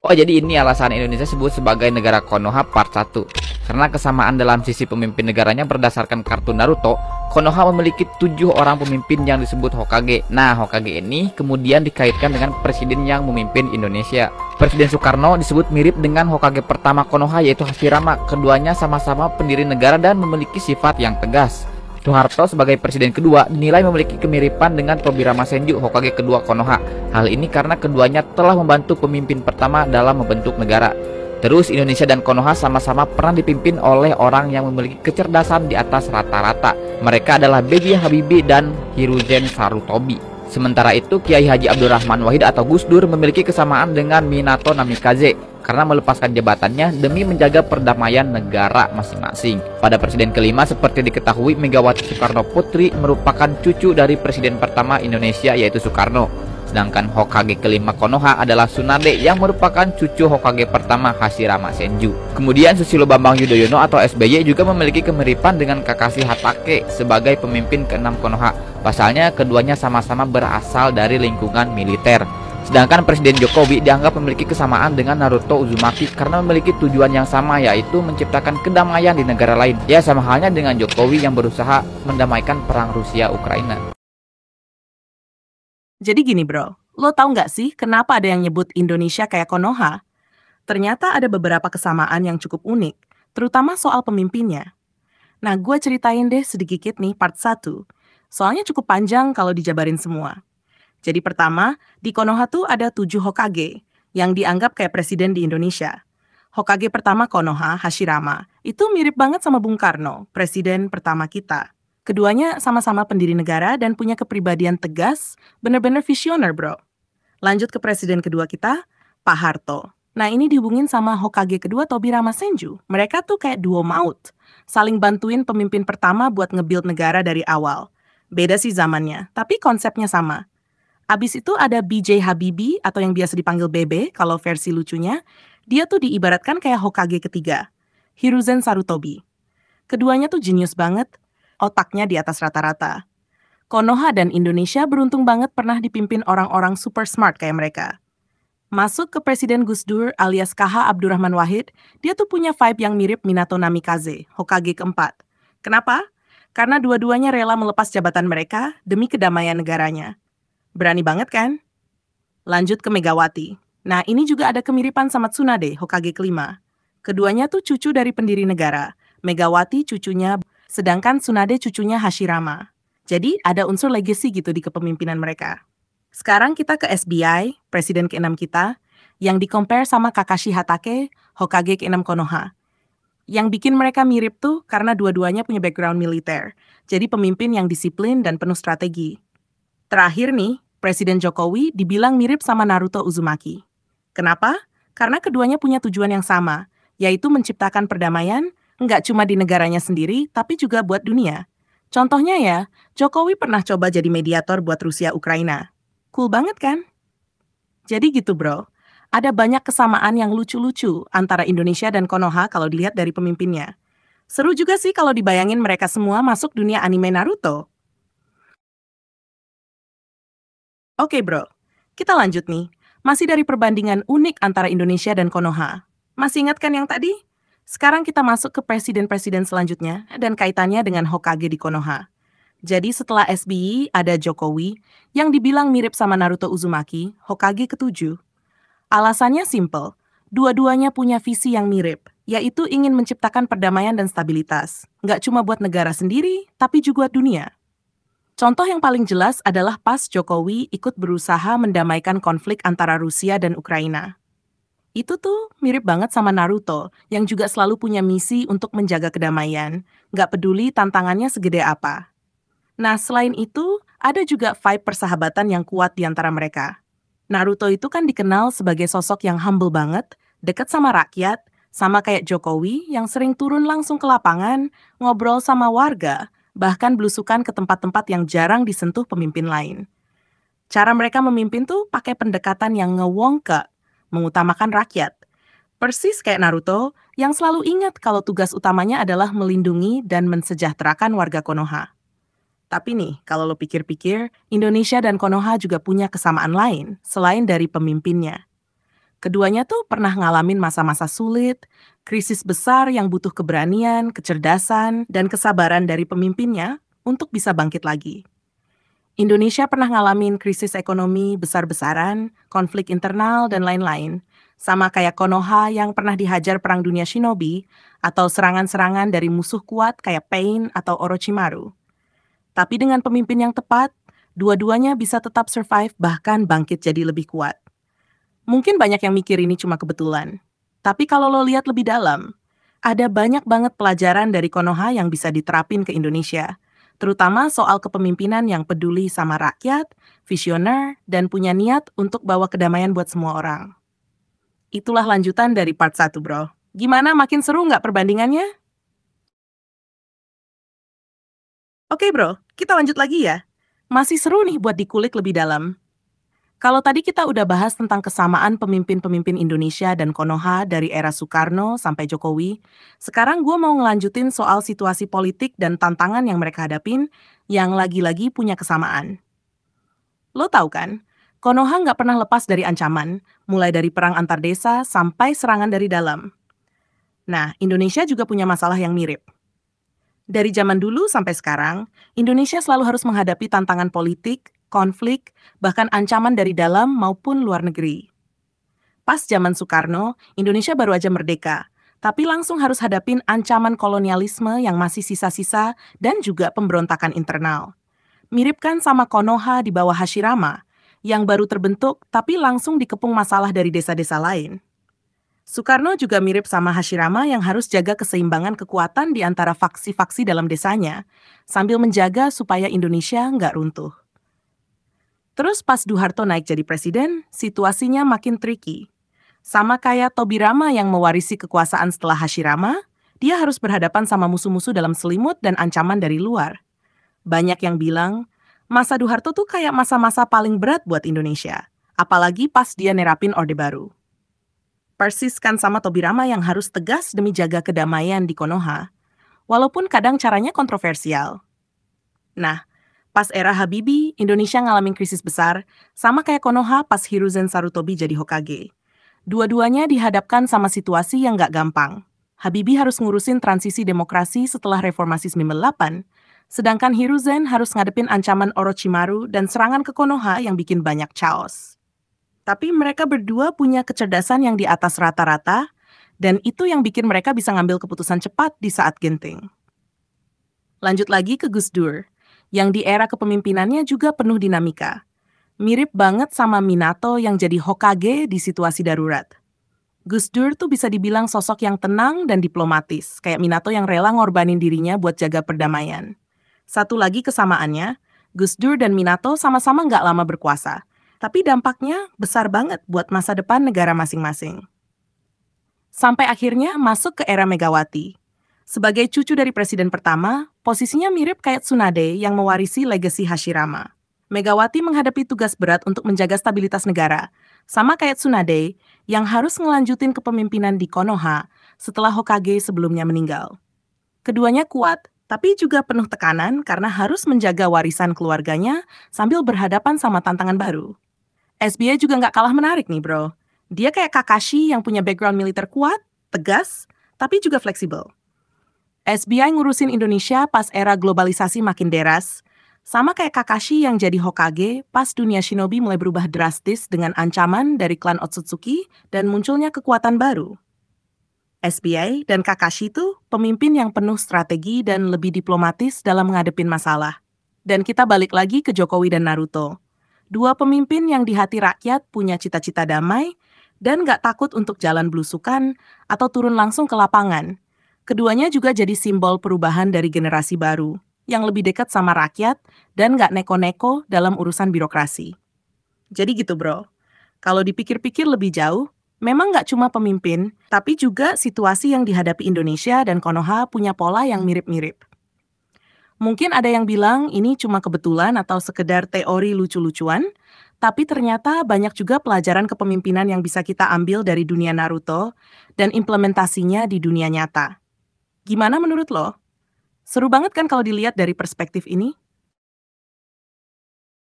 Oh jadi ini alasan Indonesia sebut sebagai negara Konoha part 1 Karena kesamaan dalam sisi pemimpin negaranya berdasarkan kartu Naruto Konoha memiliki tujuh orang pemimpin yang disebut Hokage Nah Hokage ini kemudian dikaitkan dengan presiden yang memimpin Indonesia Presiden Soekarno disebut mirip dengan Hokage pertama Konoha yaitu Hashirama Keduanya sama-sama pendiri negara dan memiliki sifat yang tegas Soeharto sebagai presiden kedua dinilai memiliki kemiripan dengan Tobirama Ramasenju Hokage kedua Konoha. Hal ini karena keduanya telah membantu pemimpin pertama dalam membentuk negara. Terus Indonesia dan Konoha sama-sama pernah dipimpin oleh orang yang memiliki kecerdasan di atas rata-rata. Mereka adalah B.J. Habibie dan Hiruzen Sarutobi. Sementara itu, Kiai Haji Abdurrahman Wahid atau Gus Dur memiliki kesamaan dengan Minato Namikaze karena melepaskan jabatannya demi menjaga perdamaian negara masing-masing. Pada presiden kelima seperti diketahui Megawati Soekarno Putri merupakan cucu dari presiden pertama Indonesia yaitu Soekarno. Sedangkan Hokage kelima Konoha adalah Sunade yang merupakan cucu Hokage pertama Hashirama Senju. Kemudian Susilo Bambang Yudhoyono atau SBY juga memiliki kemiripan dengan Kakashi Hatake sebagai pemimpin keenam Konoha. Pasalnya keduanya sama-sama berasal dari lingkungan militer. Sedangkan Presiden Jokowi dianggap memiliki kesamaan dengan Naruto Uzumaki karena memiliki tujuan yang sama yaitu menciptakan kedamaian di negara lain. Ya sama halnya dengan Jokowi yang berusaha mendamaikan perang Rusia-Ukraina. Jadi gini bro, lo tau nggak sih kenapa ada yang nyebut Indonesia kayak Konoha? Ternyata ada beberapa kesamaan yang cukup unik, terutama soal pemimpinnya. Nah, gue ceritain deh sedikit nih part 1, soalnya cukup panjang kalau dijabarin semua. Jadi pertama, di Konoha tuh ada tujuh Hokage yang dianggap kayak presiden di Indonesia. Hokage pertama Konoha, Hashirama, itu mirip banget sama Bung Karno, presiden pertama kita. Keduanya sama-sama pendiri negara dan punya kepribadian tegas, bener-bener visioner bro. Lanjut ke presiden kedua kita, Pak Harto. Nah ini dihubungin sama Hokage kedua Tobirama Senju. Mereka tuh kayak duo maut, saling bantuin pemimpin pertama buat ngebuild negara dari awal. Beda sih zamannya, tapi konsepnya sama. Abis itu ada BJ Habibie atau yang biasa dipanggil Bebe kalau versi lucunya. Dia tuh diibaratkan kayak Hokage ketiga, Hiruzen Sarutobi. Keduanya tuh jenius banget, otaknya di atas rata-rata. Konoha dan Indonesia beruntung banget pernah dipimpin orang-orang super smart kayak mereka. Masuk ke Presiden Gus Dur alias KH Abdurrahman Wahid, dia tuh punya vibe yang mirip Minato Namikaze, Hokage keempat. Kenapa? Karena dua-duanya rela melepas jabatan mereka demi kedamaian negaranya. Berani banget kan? Lanjut ke Megawati. Nah, ini juga ada kemiripan sama Tsunade, Hokage kelima. Keduanya tuh cucu dari pendiri negara. Megawati cucunya, sedangkan Tsunade cucunya Hashirama. Jadi, ada unsur legacy gitu di kepemimpinan mereka. Sekarang kita ke SBI, presiden ke-6 kita, yang dikompare sama Kakashi Hatake, Hokage ke-6 Konoha. Yang bikin mereka mirip tuh karena dua-duanya punya background militer, jadi pemimpin yang disiplin dan penuh strategi. Terakhir nih, Presiden Jokowi dibilang mirip sama Naruto Uzumaki. Kenapa? Karena keduanya punya tujuan yang sama, yaitu menciptakan perdamaian, nggak cuma di negaranya sendiri, tapi juga buat dunia. Contohnya ya, Jokowi pernah coba jadi mediator buat Rusia-Ukraina. Cool banget kan? Jadi gitu bro, ada banyak kesamaan yang lucu-lucu antara Indonesia dan Konoha kalau dilihat dari pemimpinnya. Seru juga sih kalau dibayangin mereka semua masuk dunia anime Naruto. Oke bro, kita lanjut nih. Masih dari perbandingan unik antara Indonesia dan Konoha. Masih ingat kan yang tadi? Sekarang kita masuk ke presiden-presiden selanjutnya dan kaitannya dengan Hokage di Konoha. Jadi setelah SBY ada Jokowi yang dibilang mirip sama Naruto Uzumaki, Hokage ketujuh. Alasannya simple, dua-duanya punya visi yang mirip, yaitu ingin menciptakan perdamaian dan stabilitas. Nggak cuma buat negara sendiri, tapi juga dunia. Contoh yang paling jelas adalah pas Jokowi ikut berusaha mendamaikan konflik antara Rusia dan Ukraina. Itu tuh mirip banget sama Naruto, yang juga selalu punya misi untuk menjaga kedamaian, nggak peduli tantangannya segede apa. Nah, selain itu, ada juga vibe persahabatan yang kuat di antara mereka. Naruto itu kan dikenal sebagai sosok yang humble banget, dekat sama rakyat, sama kayak Jokowi yang sering turun langsung ke lapangan, ngobrol sama warga, bahkan belusukan ke tempat-tempat yang jarang disentuh pemimpin lain. Cara mereka memimpin tuh pakai pendekatan yang ngewongke, mengutamakan rakyat. Persis kayak Naruto, yang selalu ingat kalau tugas utamanya adalah melindungi dan mensejahterakan warga Konoha. Tapi nih, kalau lo pikir-pikir, Indonesia dan Konoha juga punya kesamaan lain selain dari pemimpinnya – Keduanya tuh pernah ngalamin masa-masa sulit, krisis besar yang butuh keberanian, kecerdasan, dan kesabaran dari pemimpinnya untuk bisa bangkit lagi. Indonesia pernah ngalamin krisis ekonomi besar-besaran, konflik internal, dan lain-lain, sama kayak Konoha yang pernah dihajar Perang Dunia Shinobi atau serangan-serangan dari musuh kuat kayak Pain atau Orochimaru. Tapi dengan pemimpin yang tepat, dua-duanya bisa tetap survive bahkan bangkit jadi lebih kuat. Mungkin banyak yang mikir ini cuma kebetulan. Tapi kalau lo lihat lebih dalam, ada banyak banget pelajaran dari Konoha yang bisa diterapin ke Indonesia, terutama soal kepemimpinan yang peduli sama rakyat, visioner, dan punya niat untuk bawa kedamaian buat semua orang. Itulah lanjutan dari part 1, bro. Gimana makin seru nggak perbandingannya? Oke bro, kita lanjut lagi ya. Masih seru nih buat dikulik lebih dalam. Kalau tadi kita udah bahas tentang kesamaan pemimpin-pemimpin Indonesia dan Konoha dari era Soekarno sampai Jokowi, sekarang gue mau ngelanjutin soal situasi politik dan tantangan yang mereka hadapin yang lagi-lagi punya kesamaan. Lo tau kan, Konoha nggak pernah lepas dari ancaman, mulai dari perang antar desa sampai serangan dari dalam. Nah, Indonesia juga punya masalah yang mirip. Dari zaman dulu sampai sekarang, Indonesia selalu harus menghadapi tantangan politik, konflik, bahkan ancaman dari dalam maupun luar negeri. Pas zaman Soekarno, Indonesia baru aja merdeka, tapi langsung harus hadapin ancaman kolonialisme yang masih sisa-sisa dan juga pemberontakan internal. Mirip kan sama Konoha di bawah Hashirama, yang baru terbentuk tapi langsung dikepung masalah dari desa-desa lain. Soekarno juga mirip sama Hashirama yang harus jaga keseimbangan kekuatan di antara faksi-faksi dalam desanya, sambil menjaga supaya Indonesia nggak runtuh. Terus pas Harto naik jadi presiden, situasinya makin tricky. Sama kayak Tobirama yang mewarisi kekuasaan setelah Hashirama, dia harus berhadapan sama musuh-musuh dalam selimut dan ancaman dari luar. Banyak yang bilang, masa Harto tuh kayak masa-masa paling berat buat Indonesia, apalagi pas dia nerapin Orde Baru. Persiskan sama Tobirama yang harus tegas demi jaga kedamaian di Konoha, walaupun kadang caranya kontroversial. Nah, Pas era Habibi, Indonesia ngalamin krisis besar, sama kayak Konoha pas Hiruzen Sarutobi jadi Hokage. Dua-duanya dihadapkan sama situasi yang gak gampang. Habibi harus ngurusin transisi demokrasi setelah reformasi 98, sedangkan Hiruzen harus ngadepin ancaman Orochimaru dan serangan ke Konoha yang bikin banyak chaos. Tapi mereka berdua punya kecerdasan yang di atas rata-rata, dan itu yang bikin mereka bisa ngambil keputusan cepat di saat genting. Lanjut lagi ke Gus Dur yang di era kepemimpinannya juga penuh dinamika. Mirip banget sama Minato yang jadi Hokage di situasi darurat. Gus Dur tuh bisa dibilang sosok yang tenang dan diplomatis, kayak Minato yang rela ngorbanin dirinya buat jaga perdamaian. Satu lagi kesamaannya, Gus Dur dan Minato sama-sama nggak lama berkuasa, tapi dampaknya besar banget buat masa depan negara masing-masing. Sampai akhirnya masuk ke era Megawati, sebagai cucu dari presiden pertama, posisinya mirip kayak Tsunade yang mewarisi legasi Hashirama. Megawati menghadapi tugas berat untuk menjaga stabilitas negara, sama kayak Tsunade yang harus ngelanjutin kepemimpinan di Konoha setelah Hokage sebelumnya meninggal. Keduanya kuat, tapi juga penuh tekanan karena harus menjaga warisan keluarganya sambil berhadapan sama tantangan baru. SBA juga nggak kalah menarik nih bro. Dia kayak Kakashi yang punya background militer kuat, tegas, tapi juga fleksibel. SBI ngurusin Indonesia pas era globalisasi makin deras, sama kayak Kakashi yang jadi Hokage pas dunia shinobi mulai berubah drastis dengan ancaman dari klan Otsutsuki dan munculnya kekuatan baru. SBI dan Kakashi itu pemimpin yang penuh strategi dan lebih diplomatis dalam menghadapi masalah. Dan kita balik lagi ke Jokowi dan Naruto. Dua pemimpin yang di hati rakyat punya cita-cita damai dan gak takut untuk jalan belusukan atau turun langsung ke lapangan – Keduanya juga jadi simbol perubahan dari generasi baru, yang lebih dekat sama rakyat dan nggak neko-neko dalam urusan birokrasi. Jadi gitu bro, kalau dipikir-pikir lebih jauh, memang nggak cuma pemimpin, tapi juga situasi yang dihadapi Indonesia dan Konoha punya pola yang mirip-mirip. Mungkin ada yang bilang ini cuma kebetulan atau sekedar teori lucu-lucuan, tapi ternyata banyak juga pelajaran kepemimpinan yang bisa kita ambil dari dunia Naruto dan implementasinya di dunia nyata. Gimana menurut lo? Seru banget kan kalau dilihat dari perspektif ini?